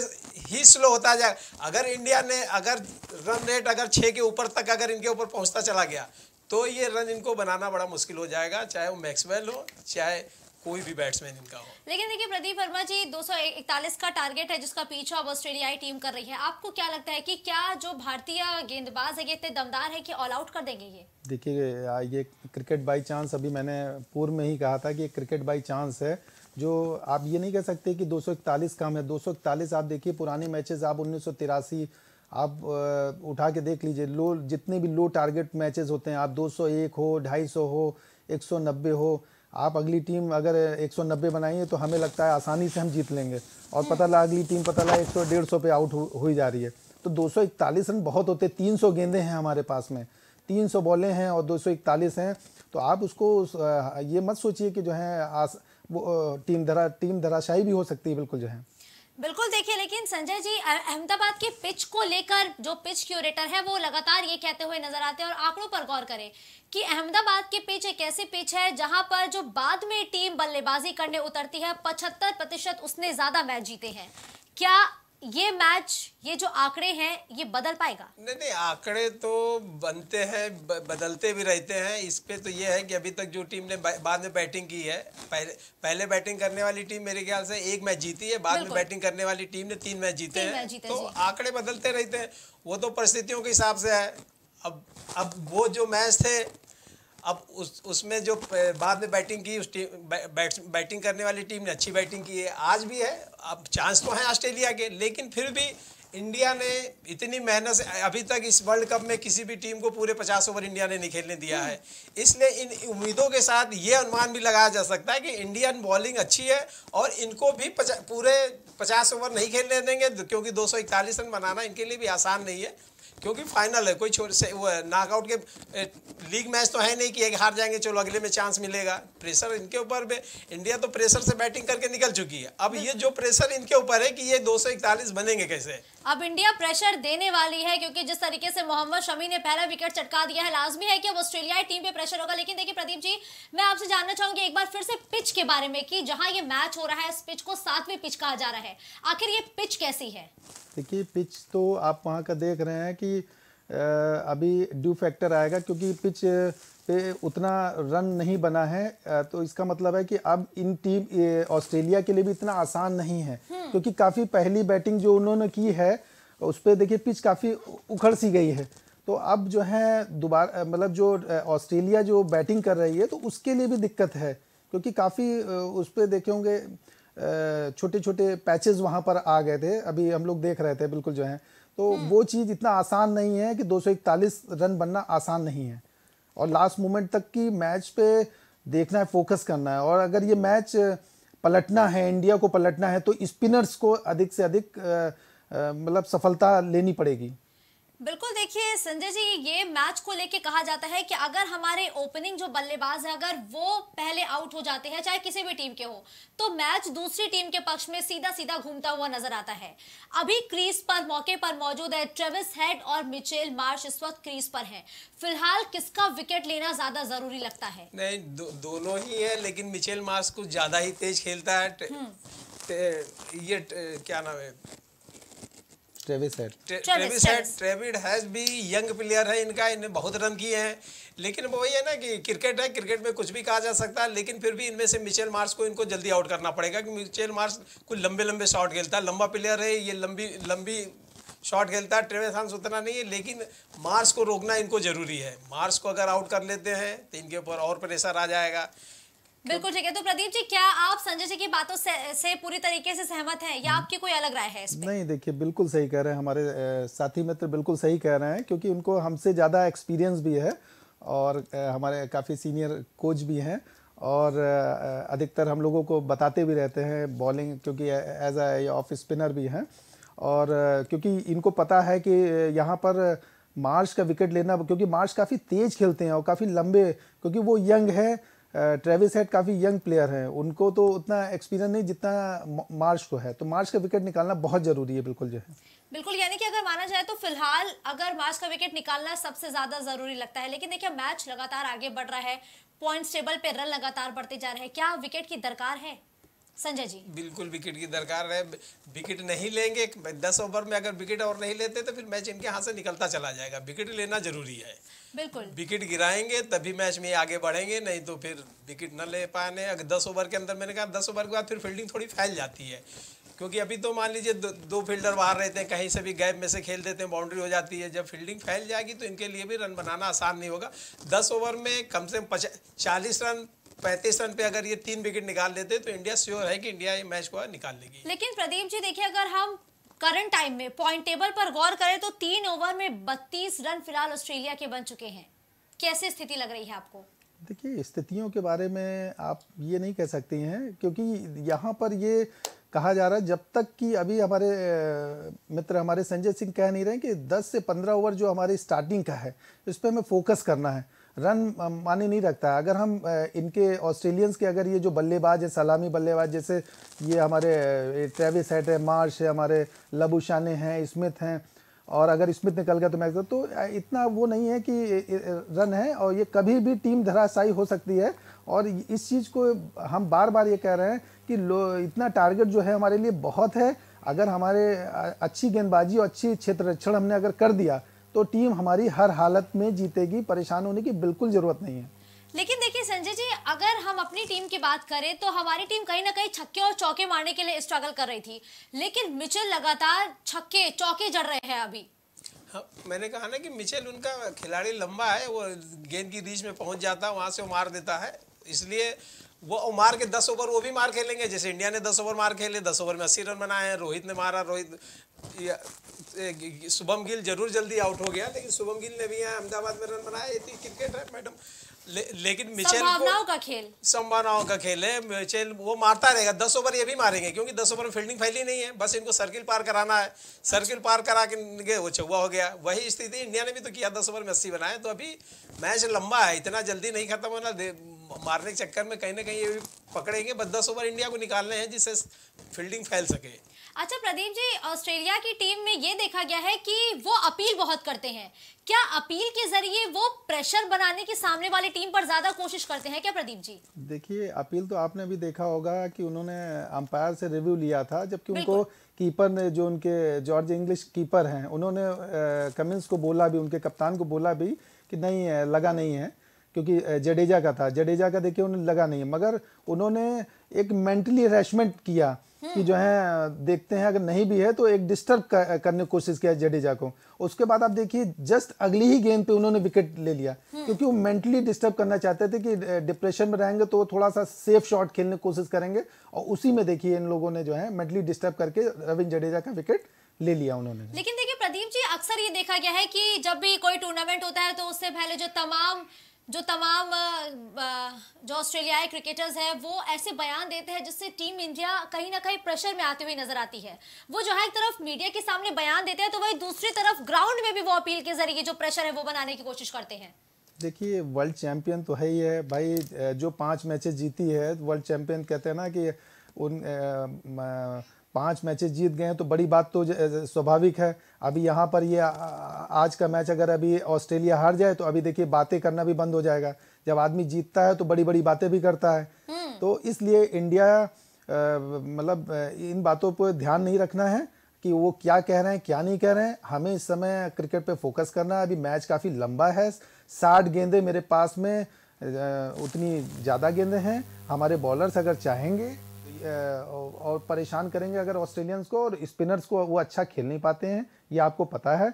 ही स्लो होता जाएगा अगर इंडिया ने अगर रन रेट अगर छः के ऊपर तक अगर इनके ऊपर पहुँचता चला गया तो ये रन इनको बनाना बड़ा मुश्किल हो जाएगा चाहे वो मैक्सवेल हो चाहे कोई भी बैट्समैन इनका हो लेकिन देखिए प्रदीप वर्मा जी 241 का टारगेट है जिसका पीछा अब ऑस्ट्रेलियाई टीम कर रही है आपको क्या लगता है कि क्या जो भारतीय गेंदबाज है ये इतने दमदार है कि ऑल आउट कर देंगे ये देखिए ये क्रिकेट बाय चांस अभी मैंने पूर्व में ही कहा था कि क्रिकेट बाय चांस है जो आप ये नहीं कह सकते कि 241 काम है दो आप देखिए पुराने मैचेस आप उन्नीस आप उठा के देख लीजिए लो जितने भी लो टारगेट मैचेस होते हैं आप 201 हो 250 हो 190 हो आप अगली टीम अगर 190 बनाइए तो हमें लगता है आसानी से हम जीत लेंगे और पता लगा अगली टीम पता लगा एक सौ डेढ़ सौ पे आउट हुई जा रही है तो 241 रन बहुत होते तीन सौ गेंदे हैं हमारे पास में तीन सौ बॉलें हैं और 241 हैं तो आप उसको ये मत सोचिए कि जो है आस वो टीम धरा टीम धराशायी भी हो सकती है बिल्कुल जो है बिल्कुल देखिए लेकिन संजय जी अहमदाबाद के पिच को लेकर जो पिच क्यूरेटर है वो लगातार ये कहते हुए नजर आते हैं और आंकड़ों पर गौर करें कि अहमदाबाद के पिच एक ऐसी पिच है जहां पर जो बाद में टीम बल्लेबाजी करने उतरती है पचहत्तर प्रतिशत उसने ज्यादा मैच जीते हैं क्या ये मैच ये जो आंकड़े हैं ये बदल पाएगा नहीं नहीं आंकड़े तो बनते हैं ब, बदलते भी रहते हैं इस पे तो ये है कि अभी तक जो टीम ने बाद में बैटिंग की है पहले पहले बैटिंग करने वाली टीम मेरे ख्याल से एक मैच जीती है बाद में बैटिंग करने वाली टीम ने तीन मैच जीते हैं तो आंकड़े बदलते रहते हैं वो तो परिस्थितियों के हिसाब से है अब अब वो जो मैच थे अब उस उसमें जो बाद में बैटिंग की उस टीम बै, बैट, बैटिंग करने वाली टीम ने अच्छी बैटिंग की है आज भी है अब चांस तो हैं ऑस्ट्रेलिया के लेकिन फिर भी इंडिया ने इतनी मेहनत से अभी तक इस वर्ल्ड कप में किसी भी टीम को पूरे पचास ओवर इंडिया ने नहीं खेलने दिया है हम्म। इसलिए इन उम्मीदों के साथ ये अनुमान भी लगाया जा सकता है कि इंडियन बॉलिंग अच्छी है और इनको भी पचा, पूरे पचास ओवर नहीं खेलने देंगे क्योंकि दो रन बनाना इनके लिए भी आसान नहीं है क्योंकि फाइनल है कोई छोड़ से वो नॉकआउट के लीग मैच तो है नहीं कि एक हार जाएंगे चलो अगले में चांस मिलेगा प्रेशर इनके ऊपर इंडिया तो प्रेशर से बैटिंग करके निकल चुकी है अब ये जो प्रेशर इनके ऊपर है कि ये दो बनेंगे कैसे अब इंडिया प्रेशर देने वाली है क्योंकि जिस तरीके से मोहम्मद शमी ने पहला विकेट चटका दिया है लाजमी है कि अब ऑस्ट्रेलियाई टीम पे प्रेशर होगा लेकिन देखिए प्रदीप जी मैं आपसे जानना चाहूंगी एक बार फिर से पिच के बारे में कि जहां ये मैच हो रहा है इस पिच को सातवें पिच कहा जा रहा है आखिर ये पिच कैसी है देखिए पिच तो आप वहाँ का देख रहे हैं कि अभी ड्यू फैक्टर आएगा क्योंकि पिच पे उतना रन नहीं बना है तो इसका मतलब है कि अब इन टीम ऑस्ट्रेलिया के लिए भी इतना आसान नहीं है हम्म। क्योंकि काफ़ी पहली बैटिंग जो उन्होंने की है उस पर देखिए पिच काफ़ी उखड़ सी गई है तो अब जो है दोबारा मतलब जो ऑस्ट्रेलिया जो बैटिंग कर रही है तो उसके लिए भी दिक्कत है क्योंकि काफ़ी उस पर देखे होंगे छोटे छोटे पैचेज वहाँ पर आ गए थे अभी हम लोग देख रहे थे बिल्कुल जो है तो हम्म। वो चीज़ इतना आसान नहीं है कि दो रन बनना आसान नहीं है और लास्ट मोमेंट तक की मैच पे देखना है फोकस करना है और अगर ये मैच पलटना है इंडिया को पलटना है तो स्पिनर्स को अधिक से अधिक मतलब सफलता लेनी पड़ेगी बिल्कुल देखिए संजय जी ये मैच को लेके कहा जाता है कि अगर हमारे ओपनिंग जो बल्लेबाज है अगर वो पहले आउट हो जाते हैं चाहे किसी भी टीम के हो तो मैच दूसरी टीम के पक्ष में सीधा सीधा घूमता हुआ नजर आता है अभी क्रीज पर मौके पर मौजूद है ट्रेविस हेड और मिचेल मार्श इस वक्त क्रीज पर है फिलहाल किसका विकेट लेना ज्यादा जरूरी लगता है नहीं दो, दोनों ही है लेकिन मिचेल मार्श कुछ ज्यादा ही तेज खेलता है हम्म। ये क्या नाम है Travis Head Travis Head Travis Head भी यंग प्लेयर है इनका इन्हें बहुत रन किए हैं लेकिन वही है ना कि क्रिकेट है क्रिकेट में कुछ भी कहा जा सकता है लेकिन फिर भी इनमें से मिचेल मार्स को इनको जल्दी आउट करना पड़ेगा कि मिचेल मार्स कुछ लंबे लंबे शॉट खेलता है लंबा प्लेयर है ये लंबी लंबी शॉट खेलता है ट्रेविस हांस उतना नहीं है लेकिन मार्स को रोकना इनको जरूरी है मार्स को अगर आउट कर लेते हैं तो इनके ऊपर और प्रेशर आ जाएगा बिल्कुल ठीक है तो प्रदीप जी क्या आप संजय जी की बातों से, से पूरी तरीके से सहमत हैं या आपकी कोई अलग राय है इसमें? नहीं देखिए बिल्कुल सही कह रहे हैं हमारे साथी मित्र बिल्कुल सही कह रहे हैं क्योंकि उनको हमसे ज़्यादा एक्सपीरियंस भी है और हमारे काफ़ी सीनियर कोच भी हैं और अधिकतर हम लोगों को बताते भी रहते हैं बॉलिंग क्योंकि एज ए ऑफ स्पिनर भी हैं और क्योंकि इनको पता है कि यहाँ पर मार्श का विकेट लेना क्योंकि मार्श काफ़ी तेज़ खेलते हैं और काफ़ी लंबे क्योंकि वो यंग है ट्रेविस हेड काफ़ी यंग प्लेयर हैं उनको तो उतना एक्सपीरियंस नहीं जितना मार्च को है तो मार्च का विकेट निकालना बहुत ज़रूरी है बिल्कुल जो है बिल्कुल यानी कि अगर माना जाए तो फिलहाल अगर मार्च का विकेट निकालना सबसे ज़्यादा ज़रूरी लगता है लेकिन देखिए मैच लगातार आगे बढ़ रहा है पॉइंट्स टेबल पे रन लगातार बढ़ते जा रहे हैं क्या विकेट की दरकार है संजय जी बिल्कुल विकेट की दरकार है विकेट नहीं लेंगे दस ओवर में अगर विकेट और नहीं लेते तो फिर मैच इनके हाथ से निकलता चला जाएगा विकेट लेना जरूरी है बिल्कुल विकेट गिराएंगे तभी मैच में आगे बढ़ेंगे नहीं तो फिर विकेट न ले पाने अगर दस ओवर के अंदर मैंने कहा दस ओवर के बाद फिर फील्डिंग थोड़ी फैल जाती है क्योंकि अभी तो मान लीजिए दो, फील्डर बाहर रहते हैं कहीं से भी गैप में से खेल देते हैं बाउंड्री हो जाती है जब फील्डिंग फैल जाएगी तो इनके लिए भी रन बनाना आसान नहीं होगा दस ओवर में कम से कम पचास चालीस रन पैंतीस रन पे अगर ये तीन विकेट निकाल लेते तो इंडिया श्योर है कि इंडिया ये मैच को निकाल लेगी लेकिन प्रदीप जी देखिए अगर हम करंट टाइम में पॉइंट टेबल पर गौर करें तो तीन ओवर में बत्तीस रन फिलहाल ऑस्ट्रेलिया के बन चुके हैं कैसे स्थिति लग रही है आपको देखिए स्थितियों के बारे में आप ये नहीं कह सकते हैं क्योंकि यहाँ पर ये कहा जा रहा है जब तक कि अभी हमारे मित्र हमारे संजय सिंह कह नहीं रहे कि 10 से 15 ओवर जो हमारे स्टार्टिंग का है इस पर हमें फोकस करना है रन माने नहीं रखता अगर हम इनके ऑस्ट्रेलियंस के अगर ये जो बल्लेबाज है सलामी बल्लेबाज जैसे ये हमारे ट्रेविस हेट है मार्श है हमारे लबुशाने हैं स्मिथ हैं और अगर स्मिथ निकल गया तो मैं तो इतना वो नहीं है कि रन है और ये कभी भी टीम धराशाई हो सकती है और इस चीज़ को हम बार बार ये कह रहे हैं कि इतना टारगेट जो है हमारे लिए बहुत है अगर हमारे अच्छी गेंदबाजी और अच्छी क्षेत्र रक्षण हमने अगर कर दिया तो टीम हमारी हर हालत में जीतेगी परेशान होने की बिल्कुल जरूरत नहीं है लेकिन देखिए संजय जी अगर हम अपनी टीम की बात करें तो हमारी टीम कहीं ना कहीं छक्के और चौके मारने के लिए स्ट्रगल कर रही थी लेकिन मिचेल लगातार छक्के चौके जड़ रहे हैं अभी हाँ, मैंने कहा ना कि मिचेल उनका खिलाड़ी लंबा है वो गेंद की रीच में पहुंच जाता है वहां से वो मार देता है इसलिए वो मार के दस ओवर वो भी मार खेलेंगे जैसे इंडिया ने दस ओवर मार खेले दस ओवर में अस्सी रन बनाए हैं रोहित ने मारा रोहित शुभम गिल जरूर जल्दी आउट हो गया लेकिन शुभम गिल ने भी यहाँ अहमदाबाद में रन बनाया ये तो क्रिकेट है मैडम ले, लेकिन मिचेल संभावनाओं का खेल संभावनाओं का खेल है मिचेल वो मारता रहेगा दस ओवर ये भी मारेंगे क्योंकि दस ओवर में फील्डिंग फैली नहीं है बस इनको सर्किल पार कराना है सर्किल पार करा के वो चौवा हो गया वही स्थिति इंडिया ने भी तो किया दस ओवर में अस्सी बनाए तो अभी मैच लंबा है इतना जल्दी नहीं खत्म होना मारने के चक्कर में कहीं ना कहीं ये भी पकड़ेंगे बस दस ओवर इंडिया को निकालने हैं जिससे फील्डिंग फैल सके अच्छा प्रदीप जी ऑस्ट्रेलिया की टीम में ये देखा गया है कि वो अपील बहुत करते हैं क्या अपील के जरिए वो प्रेशर बनाने की सामने वाली टीम पर ज्यादा कोशिश करते हैं क्या प्रदीप जी देखिए अपील तो आपने भी देखा होगा कि उन्होंने अंपायर से रिव्यू लिया था जबकि उनको कीपर ने जो उनके जॉर्ज इंग्लिश कीपर हैं उन्होंने कमिंस को बोला भी उनके कप्तान को बोला भी कि नहीं लगा नहीं है क्योंकि जडेजा का था जडेजा का देखिए उन्हें लगा नहीं है मगर उन्होंने एक मेंटली अरेचमेंट किया कि जो है देखते हैं अगर नहीं भी है तो एक डिस्टर्ब करने की कोशिश किया जडेजा को उसके बाद आप देखिए जस्ट अगली ही गेंद पे उन्होंने विकेट ले लिया हम्म। क्योंकि वो मेंटली डिस्टर्ब करना चाहते थे कि डिप्रेशन में रहेंगे तो वो थोड़ा सा सेफ शॉट खेलने की कोशिश करेंगे और उसी में देखिए इन लोगों ने जो है मेंटली डिस्टर्ब करके रविंद जडेजा का विकेट ले लिया उन्होंने लेकिन देखिए प्रदीप जी अक्सर ये देखा गया है कि जब भी कोई टूर्नामेंट होता है तो उससे पहले जो तमाम जो तमाम जो ऑस्ट्रेलियाई क्रिकेटर्स हैं वो ऐसे बयान देते हैं जिससे टीम इंडिया कहीं ना कहीं प्रेशर में आती हुई नजर आती है वो जो है एक तरफ मीडिया के सामने बयान देते हैं तो वही दूसरी तरफ ग्राउंड में भी वो अपील के जरिए जो प्रेशर है वो बनाने की कोशिश करते हैं देखिए वर्ल्ड चैंपियन तो है ही है भाई जो पांच मैचेस जीती है वर्ल्ड चैंपियन कहते हैं ना कि उन आ, आ, पांच मैचेस जीत गए हैं तो बड़ी बात तो स्वाभाविक है अभी यहाँ पर ये आज का मैच अगर अभी ऑस्ट्रेलिया हार जाए तो अभी देखिए बातें करना भी बंद हो जाएगा जब आदमी जीतता है तो बड़ी बड़ी बातें भी करता है हम्म। तो इसलिए इंडिया मतलब इन बातों पर ध्यान नहीं रखना है कि वो क्या कह रहे हैं क्या नहीं कह रहे हैं हमें इस समय क्रिकेट पे फोकस करना है अभी मैच काफ़ी लंबा है साठ गेंदे मेरे पास में उतनी ज़्यादा गेंदे हैं हमारे बॉलर्स अगर चाहेंगे और परेशान करेंगे अगर ऑस्ट्रेलियंस को और स्पिनर्स को वो अच्छा खेल नहीं पाते हैं ये आपको पता है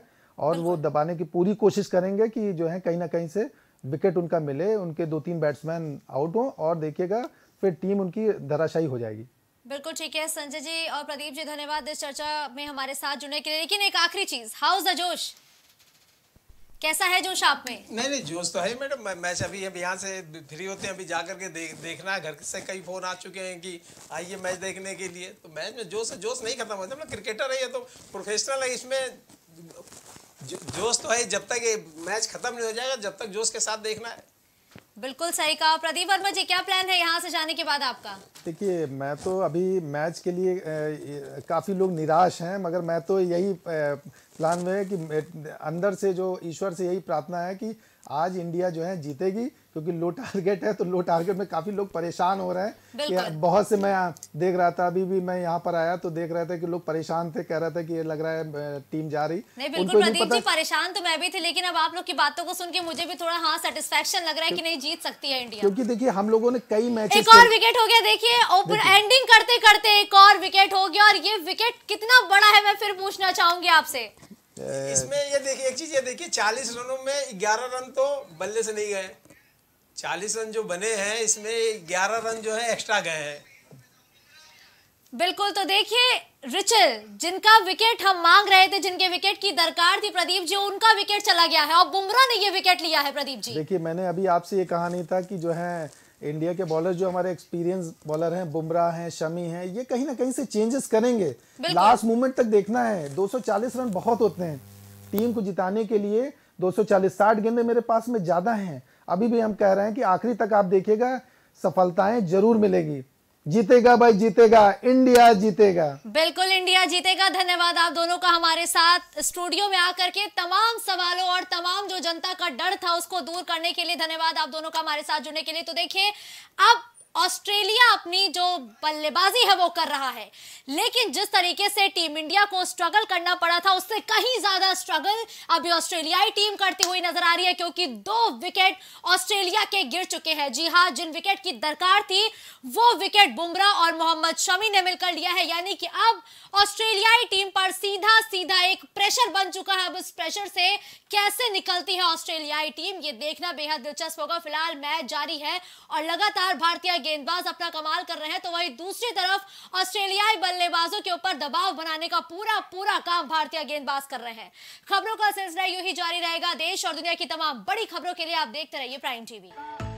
और वो दबाने की पूरी कोशिश करेंगे कि जो है कहीं ना कहीं से विकेट उनका मिले उनके दो तीन बैट्समैन आउट हों और देखिएगा फिर टीम उनकी धराशायी हो जाएगी बिल्कुल ठीक है संजय जी और प्रदीप जी धन्यवाद इस चर्चा में हमारे साथ जुड़ने के लिए लेकिन एक आखिरी चीज हाउस द जोश कैसा है जोश आप में नहीं नहीं जोश तो है मैडम मैं मैच अभी अब यहाँ से फ्री होते हैं अभी जा करके देख देखना है घर से कई फ़ोन आ चुके हैं कि आइए मैच देखने के लिए तो मैच में जोश जोश नहीं खत्म होता मतलब क्रिकेटर है ये तो प्रोफेशनल है इसमें जोश तो है जब तक ये मैच खत्म नहीं हो जाएगा जब तक जोश के साथ देखना है बिल्कुल सही कहा प्रदीप वर्मा जी क्या प्लान है यहाँ से जाने के बाद आपका देखिए मैं तो अभी मैच के लिए काफ़ी लोग निराश हैं मगर मैं तो यही प्लान में है कि अंदर से जो ईश्वर से यही प्रार्थना है कि आज इंडिया जो है जीतेगी क्योंकि लो टारगेट है तो लो टारगेट में काफी लोग परेशान हो रहे हैं कि बहुत से मैं देख रहा था अभी भी मैं यहाँ पर आया तो देख रहे थे कि लोग परेशान थे कह रहे थे कि ये लग रहा है टीम जा रही नहीं बिल्कुल प्रदीप जी परेशान तो मैं भी थी लेकिन अब आप लोग की बातों को सुन के मुझे भी थोड़ा हाँ सेटिस्फेक्शन लग रहा है की नहीं जीत सकती है इंडिया क्यूँकी देखिए हम लोगों ने कई मैच एक और विकेट हो गया देखिए ओपन एंडिंग करते करते एक और विकेट हो गया और ये विकेट कितना बड़ा है मैं फिर पूछना चाहूंगी आपसे इसमें ये देखिए एक चीज ये देखिए चालीस रनों में ग्यारह रन तो बल्ले से नहीं गए चालीस रन जो बने हैं इसमें ग्यारह रन जो है एक्स्ट्रा गए हैं बिल्कुल तो देखिए रिचल जिनका विकेट हम मांग रहे थे जिनके विकेट की दरकार थी प्रदीप जी उनका विकेट चला गया है और बुमराह ने ये विकेट लिया है प्रदीप जी देखिए मैंने अभी आपसे ये कहा नहीं था कि जो है इंडिया के बॉलर जो हमारे एक्सपीरियंस बॉलर हैं बुमराह हैं शमी हैं ये कहीं ना कहीं से चेंजेस करेंगे लास्ट मोमेंट तक देखना है 240 रन बहुत होते हैं टीम को जिताने के लिए 240 साठ गेंदे मेरे पास में ज़्यादा हैं अभी भी हम कह रहे हैं कि आखिरी तक आप देखिएगा सफलताएं जरूर मिलेगी जीतेगा भाई जीतेगा इंडिया जीतेगा बिल्कुल इंडिया जीतेगा धन्यवाद आप दोनों का हमारे साथ स्टूडियो में आकर के तमाम सवालों और तमाम जो जनता का डर था उसको दूर करने के लिए धन्यवाद आप दोनों का हमारे साथ जुड़ने के लिए तो देखिए अब ऑस्ट्रेलिया अपनी जो बल्लेबाजी है वो कर रहा है लेकिन जिस तरीके से टीम इंडिया को स्ट्रगल करना पड़ा था उससे कहीं ज्यादा स्ट्रगल अभी ऑस्ट्रेलियाई टीम करती हुई नजर आ रही है क्योंकि दो विकेट ऑस्ट्रेलिया के गिर चुके हैं जी हाँ जिन विकेट की दरकार थी वो विकेट बुमराह और मोहम्मद शमी ने मिलकर लिया है यानी कि अब ऑस्ट्रेलियाई टीम पर सीधा सीधा एक प्रेशर बन चुका है अब उस प्रेशर से कैसे निकलती है ऑस्ट्रेलियाई टीम ये देखना बेहद दिलचस्प होगा फिलहाल मैच जारी है और लगातार भारतीय गेंदबाज अपना कमाल कर रहे हैं तो वही दूसरी तरफ ऑस्ट्रेलियाई बल्लेबाजों के ऊपर दबाव बनाने का पूरा पूरा काम भारतीय गेंदबाज कर रहे हैं खबरों का सिलसिला यू ही जारी रहेगा देश और दुनिया की तमाम बड़ी खबरों के लिए आप देखते रहिए प्राइम टीवी